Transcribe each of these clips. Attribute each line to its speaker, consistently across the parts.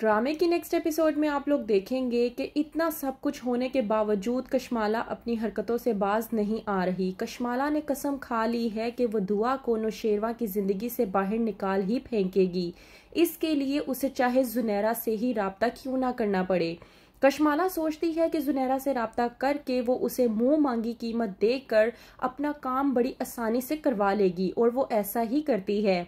Speaker 1: ड्रामे की next episode में आप लोग देखेंगे कि इतना सब कुछ होने के बावजूद कशमाला अपनी हरकतों से बाज नहीं आ रही कशमाला ने कसम खा ली है कि वह दुआ को नौशेरवा की ज़िंदगी से बाहर निकाल ही फेंकेगी इसके लिए उसे चाहे जुनैरा से ही रबता क्यों ना करना पड़े कशमाला सोचती है कि जुनैरा से रबता करके वो उसे मुंह मांगी कीमत देकर अपना काम बड़ी आसानी से करवा लेगी और वो ऐसा ही करती है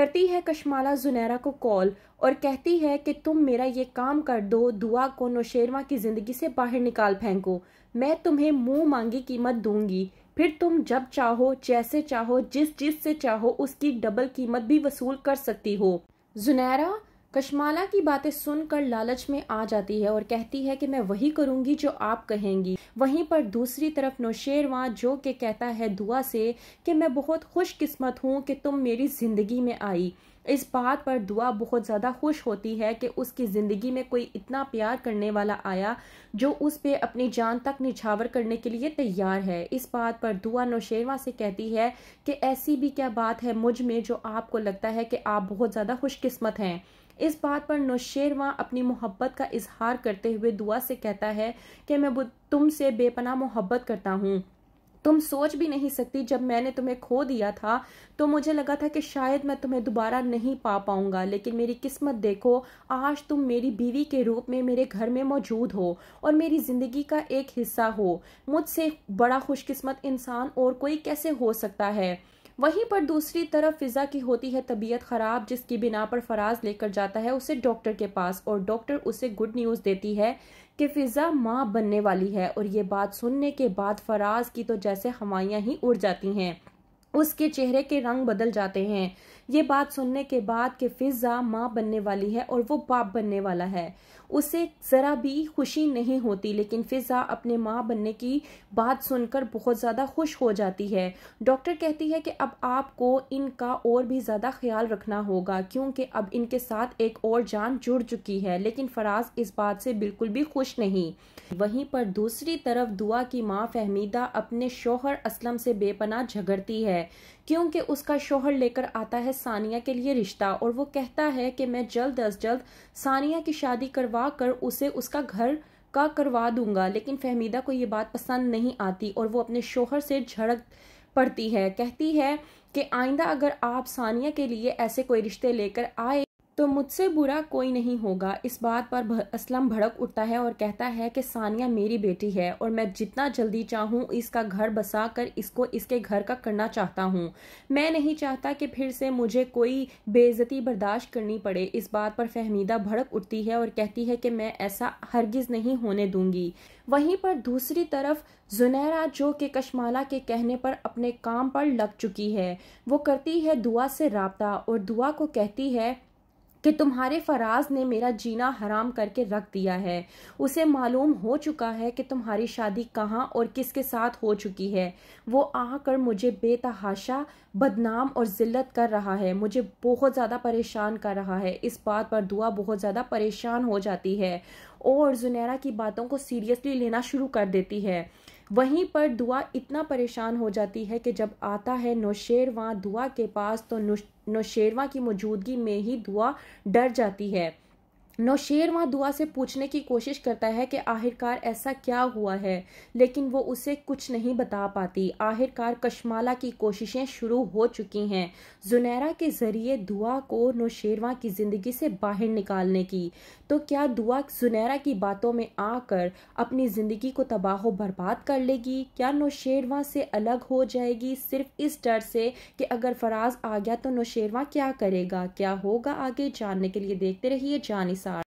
Speaker 1: करती है कश्माला जुनैरा को कॉल और कहती है कि तुम मेरा ये काम कर दो दुआ को नौशेरवा की ज़िंदगी से बाहर निकाल फेंको मैं तुम्हें मुंह मांगी कीमत दूंगी फिर तुम जब चाहो जैसे चाहो जिस जिस से चाहो उसकी डबल कीमत भी वसूल कर सकती हो जुनैरा कशमाला की बातें सुनकर लालच में आ जाती है और कहती है कि मैं वही करूंगी जो आप कहेंगी वहीं पर दूसरी तरफ नौशेरवा जो के कहता है दुआ से कि मैं बहुत खुशकिस्मत हूँ कि तुम मेरी ज़िंदगी में आई इस बात पर दुआ बहुत ज़्यादा खुश होती है कि उसकी ज़िंदगी में कोई इतना प्यार करने वाला आया जो उस पर अपनी जान तक निछावर करने के लिए तैयार है इस बात पर दुआ नौशेरवा से कहती है कि ऐसी भी क्या बात है मुझ में जो आपको लगता है कि आप बहुत ज़्यादा खुशकिस्मत हैं इस बात पर नौशेरवा अपनी मोहब्बत का इजहार करते हुए दुआ से कहता है कि मैं तुमसे बेपना मोहब्बत करता हूँ तुम सोच भी नहीं सकती जब मैंने तुम्हें खो दिया था तो मुझे लगा था कि शायद मैं तुम्हें दोबारा नहीं पा पाऊंगा लेकिन मेरी किस्मत देखो आज तुम मेरी बीवी के रूप में मेरे घर में मौजूद हो और मेरी ज़िंदगी का एक हिस्सा हो मुझसे बड़ा खुशकिस्मत इंसान और कोई कैसे हो सकता है वहीं पर दूसरी तरफ फिज़ा की होती है तबीयत ख़राब जिसकी बिना पर फराज लेकर जाता है उसे डॉक्टर के पास और डॉक्टर उसे गुड न्यूज़ देती है कि फ़िज़ा माँ बनने वाली है और ये बात सुनने के बाद फराज की तो जैसे हवाइयाँ ही उड़ जाती हैं उसके चेहरे के रंग बदल जाते हैं ये बात सुनने के बाद कि फिज़ा माँ बनने वाली है और वो बाप बनने वाला है उसे ज़रा भी खुशी नहीं होती लेकिन फिज़ा अपने माँ बनने की बात सुनकर बहुत ज़्यादा खुश हो जाती है डॉक्टर कहती है कि अब आपको इनका और भी ज़्यादा ख्याल रखना होगा क्योंकि अब इनके साथ एक और जान जुड़ चुकी है लेकिन फराज इस बात से बिल्कुल भी खुश नहीं वहीं पर दूसरी तरफ दुआ की माँ फहमीदा अपने शोहर असलम से बेपना झगड़ती है है क्योंकि उसका शोहर लेकर आता है सानिया के लिए रिश्ता और वो कहता है कि मैं जल्द अज जल्द सानिया की शादी करवा कर उसे उसका घर का करवा दूंगा लेकिन फहमीदा को ये बात पसंद नहीं आती और वो अपने शोहर से झड़क पड़ती है कहती है कि आइंदा अगर आप सानिया के लिए ऐसे कोई रिश्ते लेकर आए तो मुझसे बुरा कोई नहीं होगा इस बात पर असलम भड़क उठता है और कहता है कि सानिया मेरी बेटी है और मैं जितना जल्दी चाहूँ इसका घर बसा कर इसको इसके घर का करना चाहता हूँ मैं नहीं चाहता कि फिर से मुझे कोई बेज़ती बर्दाश्त करनी पड़े इस बात पर फहमीदा भड़क उठती है और कहती है कि मैं ऐसा हरगिज़ नहीं होने दूंगी वहीं पर दूसरी तरफ जुनैरा जो कि कश्माला के कहने पर अपने काम पर लग चुकी है वो करती है दुआ से रबता और दुआ को कहती है कि तुम्हारे फराज ने मेरा जीना हराम करके रख दिया है उसे मालूम हो चुका है कि तुम्हारी शादी कहाँ और किसके साथ हो चुकी है वो आकर मुझे बेतहाशा बदनाम और ज़िल्लत कर रहा है मुझे बहुत ज़्यादा परेशान कर रहा है इस बात पर दुआ बहुत ज़्यादा परेशान हो जाती है और जुनैरा की बातों को सीरियसली लेना शुरू कर देती है वहीं पर दुआ इतना परेशान हो जाती है कि जब आता है नौशेरवा दुआ के पास तो नौशेरवा की मौजूदगी में ही दुआ डर जाती है नौशेर वहाँ दुआ से पूछने की कोशिश करता है कि आखिरकार ऐसा क्या हुआ है लेकिन वो उसे कुछ नहीं बता पाती आखिरकार कशमाला की कोशिशें शुरू हो चुकी हैं जुनैरा के ज़रिए दुआ को नौशेरवा की ज़िंदगी से बाहर निकालने की तो क्या दुआ जुनैरा की बातों में आकर अपनी ज़िंदगी को तबाह बर्बाद कर लेगी क्या नौशेरवा से अलग हो जाएगी सिर्फ इस डर से कि अगर फराज आ गया तो नौशेरवा क्या करेगा क्या होगा आगे जानने के लिए देखते रहिए जानी